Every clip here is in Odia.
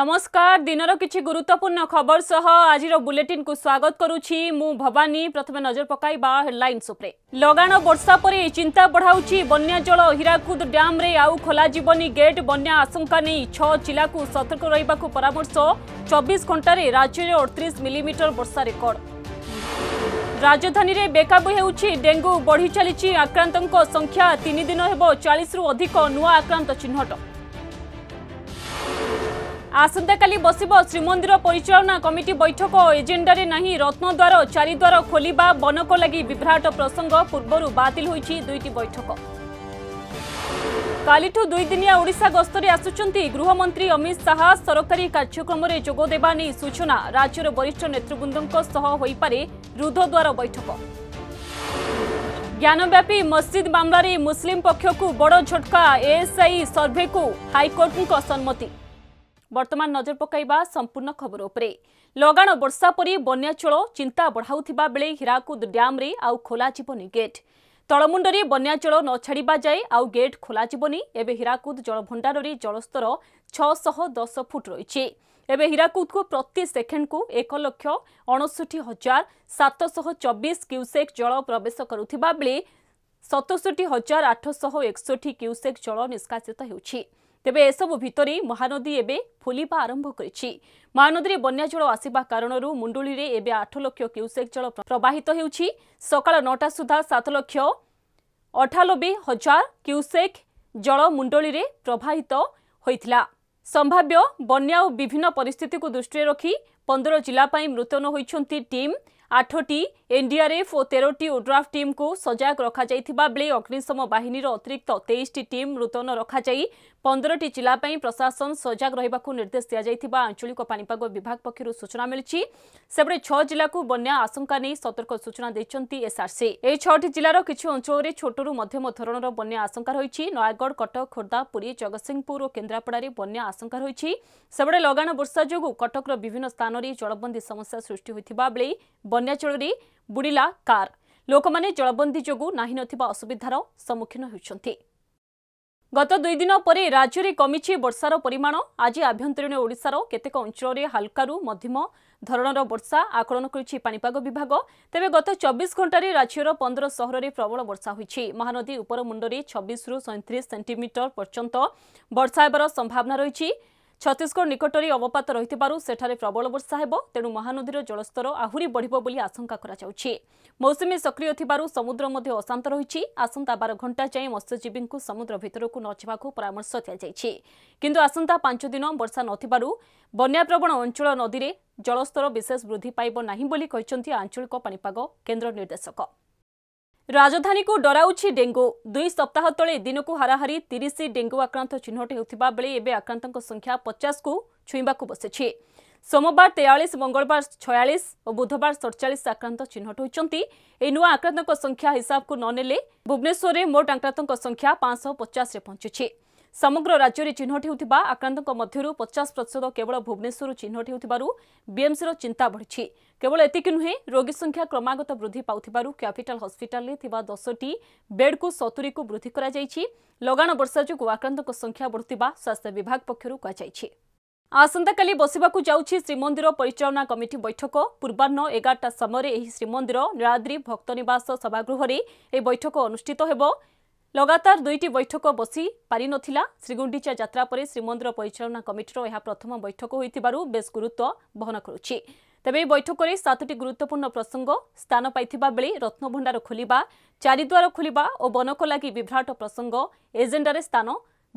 নমস্কার দিনর কিছু গুরুত্বপূর্ণ খবর সহ আজির বুলেটিন কু স্বাগত করুছি মু ভবানী প্রথমে নজর পকাইবা হেডলাইন্স উপরে লগাণ বর্ষা পরে চিন্তা বড়াউছি বন্যা জল হীরাকুদ ড্যামরে আউ খোলা জীবনী গেট বন্যা আশঙ্কা নেই ছ চিলাকু সতর্ক রহবাকু পরামর্শ চব্বিশ ঘণ্টায় রাজ্যের অড়তিশ মিলিমিটর বর্ষা রেকর্ড রাজধানীর বেকাবু হেউছি ডেঙ্গু বড়ি চালিছি আক্রান্তক সংখ্যা তিন দিন হব চাশ অধিক নূয়া আক্রান্ত চিহ্নট ଆସନ୍ତାକାଲି ବସିବ ଶ୍ରୀମନ୍ଦିର ପରିଚାଳନା କମିଟି ବୈଠକ ଏଜେଣ୍ଡାରେ ନାହିଁ ରତ୍ନଦ୍ୱାର ଚାରିଦ୍ୱାର ଖୋଲିବା ବନକ ଲାଗି ବିଭ୍ରାଟ ପ୍ରସଙ୍ଗ ପୂର୍ବରୁ ବାତିଲ ହୋଇଛି ଦୁଇଟି ବୈଠକ କାଲିଠୁ ଦୁଇଦିନିଆ ଓଡ଼ିଶା ଗସ୍ତରେ ଆସୁଛନ୍ତି ଗୃହମନ୍ତ୍ରୀ ଅମିତ ଶାହା ସରକାରୀ କାର୍ଯ୍ୟକ୍ରମରେ ଯୋଗଦେବା ନେଇ ସୂଚନା ରାଜ୍ୟର ବରିଷ୍ଠ ନେତୃବୃନ୍ଦଙ୍କ ସହ ହୋଇପାରେ ରୁଦ୍ଧଦ୍ୱାର ବୈଠକ ଜ୍ଞାନବ୍ୟାପୀ ମସ୍ଜିଦ୍ ମାମଲାରେ ମୁସଲିମ୍ ପକ୍ଷକୁ ବଡ଼ ଝଟକା ଏଏସ୍ଆଇ ସର୍ଭେକୁ ହାଇକୋର୍ଟଙ୍କ ସମ୍ମତି ବର୍ତ୍ତମାନ ନଜର ପକାଇବା ସମ୍ପୂର୍ଣ୍ଣ ଖବର ଉପରେ ଲଗାଣ ବର୍ଷା ପରି ବନ୍ୟାଚଳ ଚିନ୍ତା ବଢ଼ାଉଥିବା ବେଳେ ହୀରାକୁଦ ଡ୍ୟାମ୍ରେ ଆଉ ଖୋଲାଯିବନି ଗେଟ୍ ତଳମୁଣ୍ଡରେ ବନ୍ୟାଚଳ ନ ଛାଡ଼ିବା ଯାଏ ଆଉ ଗେଟ୍ ଖୋଲାଯିବନି ଏବେ ହୀରାକୁଦ ଜଳଭଣ୍ଡାରରେ ଜଳସ୍ତର ଛଅଶହ ଦଶ ଫୁଟ ରହିଛି ଏବେ ହୀରାକୁଦକୁ ପ୍ରତି ସେକେଣ୍ଡକୁ ଏକ ଲକ୍ଷ ଅଣଷଠି ହଜାର ସାତଶହ ଚବିଶ କ୍ୟୁସେକ୍ ଜଳ ପ୍ରବେଶ କରୁଥିବା ବେଳେ ସତଷଠି ହଜାର ଆଠଶହ ଏକଷଠି କ୍ୟୁସେକ୍ ଜଳ ନିଷ୍କାସିତ ହେଉଛି ତେବେ ଏସବୁ ଭିତରେ ମହାନଦୀ ଏବେ ଫୁଲିବା ଆରମ୍ଭ କରିଛି ମହାନଦୀରେ ବନ୍ୟାଜଳ ଆସିବା କାରଣରୁ ମୁଣ୍ଡୁଳିରେ ଏବେ ଆଠ ଲକ୍ଷ କ୍ୟୁସେକ୍ ଜଳ ପ୍ରବାହିତ ହେଉଛି ସକାଳ ନଅଟା ସୁଦ୍ଧା ସାତ ଲକ୍ଷ ଅଠାନବେ ହଜାର କ୍ୟୁସେକ୍ ଜଳ ମୁଣ୍ଡୁଳିରେ ପ୍ରବାହିତ ହୋଇଥିଲା ସମ୍ଭାବ୍ୟ ବନ୍ୟା ଓ ବିଭିନ୍ନ ପରିସ୍ଥିତିକୁ ଦୃଷ୍ଟିରେ ରଖି ପନ୍ଦର ଜିଲ୍ଲା ପାଇଁ ମୃତୟନ ହୋଇଛନ୍ତି ଟିମ୍ ଆଠଟି এনডিআরএফ ও তেরোটি ওড্রাফ টিমকু সজাগ রখাযাইথিবা বেলে অগ্নিশম বাহিনীর অতিরিক্ত তেইশটি টিম নূতন রখাযাই পনেরটি জেলা পাই প্রশাসন সজাগ রহবাকু নির্দেশ দিয়াযাইথিবা আঞ্চলিক পাণিপাগ বিভাগ পক্ষর সূচনা মিলিছি সেপটে ছ জেলাকু বন্যা আশঙ্কা নেই সতর্ক সূচনা দিয়েছেন এসআরসি এই ছটি জেলার কিছু অঞ্চলের ছোটরু মধ্যম ধরনের বন্যা আশঙ্কা রয়েছে নয়াগড় কটক খোর্ধা পুরী জগৎসিংহপুর ও কেন্দ্রাপড়ার বন্যা আশঙ্কা রয়েছে সেপটে লগাণ বর্ষা যোগ কটকর বিভিন্ন স্থানের জলবন্দী সমস্যা সৃষ্টি হয়ে বেড়ে বন্যাচলের ବୁଡ଼ିଲା କାର୍ ଲୋକମାନେ ଜଳବନ୍ଦୀ ଯୋଗୁଁ ନାହିଁ ନଥିବା ଅସୁବିଧାର ସମ୍ମୁଖୀନ ହେଉଛନ୍ତି ଗତ ଦୁଇ ଦିନ ପରେ ରାଜ୍ୟରେ କମିଛି ବର୍ଷାର ପରିମାଣ ଆଜି ଆଭ୍ୟନ୍ତରୀଣ ଓଡ଼ିଶାର କେତେକ ଅଞ୍ଚଳରେ ହାଲକାରୁ ମଧ୍ୟମ ଧରଣର ବର୍ଷା ଆକଳନ କରିଛି ପାଣିପାଗ ବିଭାଗ ତେବେ ଗତ ଚବିଶ ଘଣ୍ଟାରେ ରାଜ୍ୟର ପନ୍ଦର ସହରରେ ପ୍ରବଳ ବର୍ଷା ହୋଇଛି ମହାନଦୀ ଉପର ମୁଣ୍ଡରେ ଛବିଶରୁ ସଇଁତିରିଶ ସେଣ୍ଟିମିଟର ପର୍ଯ୍ୟନ୍ତ ବର୍ଷା ହେବାର ସମ୍ଭାବନା ରହିଛି ଛତିଶଗଡ଼ ନିକଟରେ ଅବପାତ ରହିଥିବାରୁ ସେଠାରେ ପ୍ରବଳ ବର୍ଷା ହେବ ତେଣୁ ମହାନଦୀର ଜଳସ୍ତର ଆହୁରି ବଢ଼ିବ ବୋଲି ଆଶଙ୍କା କରାଯାଉଛି ମୌସୁମୀ ସକ୍ରିୟ ଥିବାରୁ ସମୁଦ୍ର ମଧ୍ୟ ଅଶାନ୍ତ ରହିଛି ଆସନ୍ତା ବାର ଘଣ୍ଟା ଯାଏଁ ମତ୍ସ୍ୟଜୀବୀଙ୍କୁ ସମୁଦ୍ର ଭିତରକୁ ନ ଯିବାକୁ ପରାମର୍ଶ ଦିଆଯାଇଛି କିନ୍ତୁ ଆସନ୍ତା ପାଞ୍ଚ ଦିନ ବର୍ଷା ନଥିବାରୁ ବନ୍ୟାପ୍ରବଣ ଅଞ୍ଚଳ ନଦୀରେ ଜଳସ୍ତର ବିଶେଷ ବୃଦ୍ଧି ପାଇବ ନାହିଁ ବୋଲି କହିଛନ୍ତି ଆଞ୍ଚଳିକ ପାଣିପାଗ କେନ୍ଦ୍ର ନିର୍ଦ୍ଦେଶକ ରାଜଧାନୀକୁ ଡରାଉଛି ଡେଙ୍ଗୁ ଦୁଇ ସପ୍ତାହ ତଳେ ଦିନକୁ ହାରାହାରି ତିରିଶ ଡେଙ୍ଗୁ ଆକ୍ରାନ୍ତ ଚିହ୍ନଟ ହେଉଥିବା ବେଳେ ଏବେ ଆକ୍ରାନ୍ତଙ୍କ ସଂଖ୍ୟା ପଚାଶକୁ ଛୁଇଁବାକୁ ବସିଛି ସୋମବାର ତେୟାଳିଶ ମଙ୍ଗଳବାର ଛୟାଳିଶ ଓ ବୁଧବାର ସଡ଼ଚାଳିଶ ଆକ୍ରାନ୍ତ ଚିହ୍ନଟ ହୋଇଛନ୍ତି ଏହି ନୂଆ ଆକ୍ରାନ୍ତଙ୍କ ସଂଖ୍ୟା ହିସାବକୁ ନ ନେଲେ ଭୁବନେଶ୍ୱରରେ ମୋଟ ଆକ୍ରାନ୍ତଙ୍କ ସଂଖ୍ୟା ପାଞ୍ଚଶହ ପଚାଶରେ ପହଞ୍ଚୁଛି ସମଗ୍ର ରାଜ୍ୟରେ ଚିହ୍ନଟ ହେଉଥିବା ଆକ୍ରାନ୍ତଙ୍କ ମଧ୍ୟରୁ ପଚାଶ ପ୍ରତିଶତ କେବଳ ଭୁବନେଶ୍ୱରରୁ ଚିହ୍ନଟ ହେଉଥିବାରୁ ବିଏମ୍ସିର ଚିନ୍ତା ବଢ଼ିଛି କେବଳ ଏତିକି ନୁହେଁ ରୋଗୀ ସଂଖ୍ୟା କ୍ରମାଗତ ବୃଦ୍ଧି ପାଉଥିବାରୁ କ୍ୟାପିଟାଲ ହସ୍ପିଟାଲରେ ଥିବା ଦଶଟି ବେଡ୍କୁ ସତୁରୀକୁ ବୃଦ୍ଧି କରାଯାଇଛି ଲଗାଣ ବର୍ଷା ଯୋଗୁଁ ଆକ୍ରାନ୍ତଙ୍କ ସଂଖ୍ୟା ବଢ଼ୁଥିବା ସ୍ୱାସ୍ଥ୍ୟ ବିଭାଗ ପକ୍ଷରୁ କୁହାଯାଇଛି ଆସନ୍ତାକାଲି ବସିବାକୁ ଯାଉଛି ଶ୍ରୀମନ୍ଦିର ପରିଚାଳନା କମିଟି ବୈଠକ ପୂର୍ବାହ୍ନ ଏଗାରଟା ସମୟରେ ଏହି ଶ୍ରୀମନ୍ଦିର ନୀଳାଦ୍ରୀ ଭକ୍ତ ନିବାସ ସଭାଗୃହରେ ଏହି ବୈଠକ ଅନୁଷ୍ଠିତ ହେବ ଲଗାତାର ଦୁଇଟି ବୈଠକ ବସି ପାରିନଥିଲା ଶ୍ରୀଗୁଣ୍ଡିଚା ଯାତ୍ରା ପରେ ଶ୍ରୀମନ୍ଦିର ପରିଚାଳନା କମିଟିର ଏହା ପ୍ରଥମ ବୈଠକ ହୋଇଥିବାରୁ ବେଶ୍ ଗୁରୁତ୍ୱ ବହନ କରୁଛି ତେବେ ଏହି ବୈଠକରେ ସାତଟି ଗୁରୁତ୍ୱପୂର୍ଣ୍ଣ ପ୍ରସଙ୍ଗ ସ୍ଥାନ ପାଇଥିବା ବେଳେ ରତ୍ନଭଣ୍ଡାର ଖୋଲିବା ଚାରିଦ୍ୱାର ଖୋଲିବା ଓ ବନକ ଲାଗି ବିଭ୍ରାଟ ପ୍ରସଙ୍ଗ ଏଜେଣ୍ଡାରେ ସ୍ଥାନ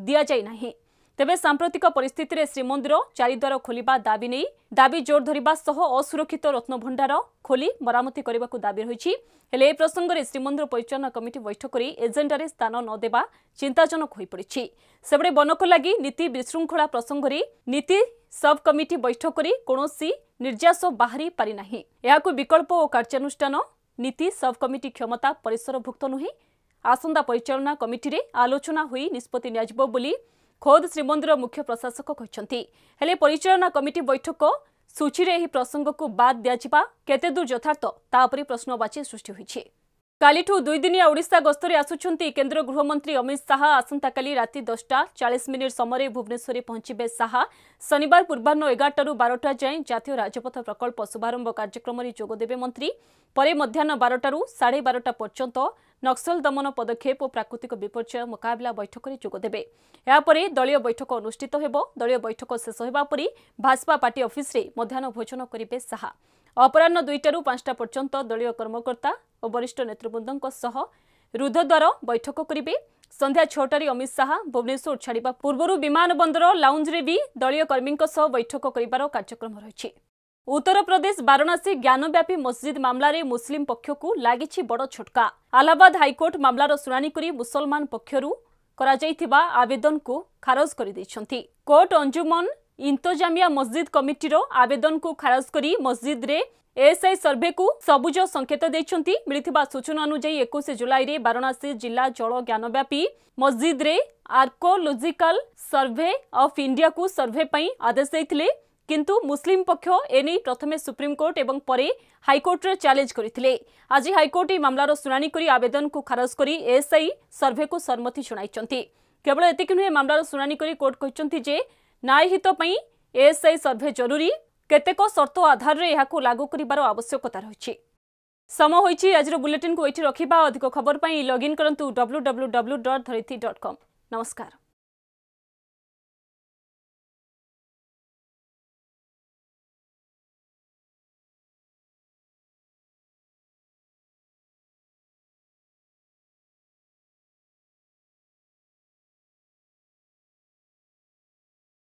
ଦିଆଯାଇ ନାହିଁ ତେବେ ସାମ୍ପ୍ରତିକ ପରିସ୍ଥିତିରେ ଶ୍ରୀମନ୍ଦିର ଚାରିଦ୍ୱାର ଖୋଲିବା ଦାବି ନେଇ ଦାବି ଜୋର ଧରିବା ସହ ଅସୁରକ୍ଷିତ ରତ୍ନଭଣ୍ଡାର ଖୋଲି ମରାମତି କରିବାକୁ ଦାବି ରହିଛି ହେଲେ ଏ ପ୍ରସଙ୍ଗରେ ଶ୍ରୀମନ୍ଦିର ପରିଚାଳନା କମିଟି ବୈଠକରେ ଏଜେଣ୍ଡାରେ ସ୍ଥାନ ନ ଦେବା ଚିନ୍ତାଜନକ ହୋଇପଡ଼ିଛି ସେଭଳି ବନକ ଲାଗି ନୀତି ବିଶୃଙ୍ଖଳା ପ୍ରସଙ୍ଗରେ ନୀତି ସବ୍କମିଟି ବୈଠକରେ କୌଣସି ନିର୍ଯାସ ବାହାରି ପାରିନାହିଁ ଏହାକୁ ବିକଳ୍ପ ଓ କାର୍ଯ୍ୟାନୁଷ୍ଠାନ ନୀତି ସବ୍କମିଟି କ୍ଷମତା ପରିସରଭୁକ୍ତ ନୁହେଁ ଆସନ୍ତା ପରିଚାଳନା କମିଟିରେ ଆଲୋଚନା ହୋଇ ନିଷ୍ପତ୍ତି ନିଆଯିବ ବୋଲି ଖୋଦ୍ ଶ୍ରୀମନ୍ଦିର ମୁଖ୍ୟ ପ୍ରଶାସକ କହିଛନ୍ତି ହେଲେ ପରିଚାଳନା କମିଟି ବୈଠକ ସୂଚୀରେ ଏହି ପ୍ରସଙ୍ଗକୁ ବାଦ୍ ଦିଆଯିବା କେତେଦୂର ଯଥାର୍ଥ ତା ପ୍ରଶ୍ନବାଚୀ ସୃଷ୍ଟି ହୋଇଛି কালিঠু দুইদিনিয়া ওড়িশা গস্তরে আসুচ্ছন্তি কেন্দ্র গৃহমন্ত্রী অমিত সাহা আসন্তকালি রাতে দশটা চাশ মিনিট সময় ভুবনেশ্বরে পৌঁছবে সাহা শনিবার পূর্বাহ্ন এগারটার বারোটা যায় জাতীয় রাজপথ প্রকল্প শুভারম্ভ কার্যক্রমে যোগদেবে মন্ত্রী পরে মধ্যাহ্ন বারোটার সাড়ে বারোটা পর্যন্ত নক্সল দমন পদক্ষেপ ও প্রাকৃতিক বিপর্যয় মোকাবিলা বৈঠকরে যোগদেবে এরপরে দলীয় বৈঠক অনুষ্ঠিত হব দলীয় বৈঠক শেষ হওয়া পরে ভাজপা পার্টি অফিসে মধ্যাহ্ন ভোজন করবে সাহা ଅପରାହ୍ନ ଦୁଇଟାରୁ ପାଞ୍ଚଟା ପର୍ଯ୍ୟନ୍ତ ଦଳୀୟ କର୍ମକର୍ତ୍ତା ଓ ବରିଷ୍ଠ ନେତୃବୃନ୍ଦଙ୍କ ସହ ରୁଦ୍ଧଦ୍ୱାର ବୈଠକ କରିବେ ସନ୍ଧ୍ୟା ଛଅଟାରେ ଅମିତ ଶାହା ଭୁବନେଶ୍ୱର ଛାଡ଼ିବା ପୂର୍ବରୁ ବିମାନ ବନ୍ଦର ଲାଉଞ୍ଜରେ ବି ଦଳୀୟ କର୍ମୀଙ୍କ ସହ ବୈଠକ କରିବାର କାର୍ଯ୍ୟକ୍ରମ ରହିଛି ଉତ୍ତରପ୍ରଦେଶ ବାରଣାସୀ ଜ୍ଞାନବ୍ୟାପୀ ମସ୍ଜିଦ୍ ମାମଲାରେ ମୁସଲିମ୍ ପକ୍ଷକୁ ଲାଗିଛି ବଡ଼ ଛୋଟକା ଆହ୍ଲାବାଦ ହାଇକୋର୍ଟ ମାମଲାର ଶୁଣାଣି କରି ମୁସଲମାନ ପକ୍ଷରୁ କରାଯାଇଥିବା ଆବେଦନକୁ ଖାରଜ କରିଦେଇଛନ୍ତି କୋର୍ଟ ଅଞ୍ଜୁମନ ইন্তজামিয়া মসজিদ কমিটির আবেদনকু খারজ করে মসজিদে এএসআই সর্ভেকু সবুজ সংকেত দিয়েছেন মিলিথিবা সূচনা অনুযায়ী একুশ জুলাইরে বারাণসী জেলা জল জ্ঞানব্যাপী মসজিদে আর্কোলোজিকাল সর্ভে অফ ইন্ডিয়াকু সর্ভে পাই আদেশ দিয়ে কিন্তু মুসলিম পক্ষ এনে প্রথমে সুপ্রিমকোর্ট এবং পরে হাইকোর্টরে চ্যালেঞ্জ করে আজ হাইকোর্ট এই মামলার শুনানি করে আবেদনকু খারজ করে এএসআই সর্ভেকু সম্মতি শুনাইছেন কেবল এতকি নুহে মামলার শুনানি করে কোর্ট কিন্তু যে ନ୍ୟାୟ ହିତ ପାଇଁ ଏଏସ୍ଆଇ ସର୍ଭେ ଜରୁରୀ କେତେକ ସର୍ତ୍ତ ଆଧାରରେ ଏହାକୁ ଲାଗୁ କରିବାର ଆବଶ୍ୟକତା ରହିଛି ସମୟ ହୋଇଛି ଆଜିର ବୁଲେଟିନ୍କୁ ଏଇଠି ରଖିବା ଅଧିକ ଖବର ପାଇଁ ଲଗ୍ଇନ୍ କରନ୍ତୁ W W W dot Dharitri dot com ନମସ୍କାର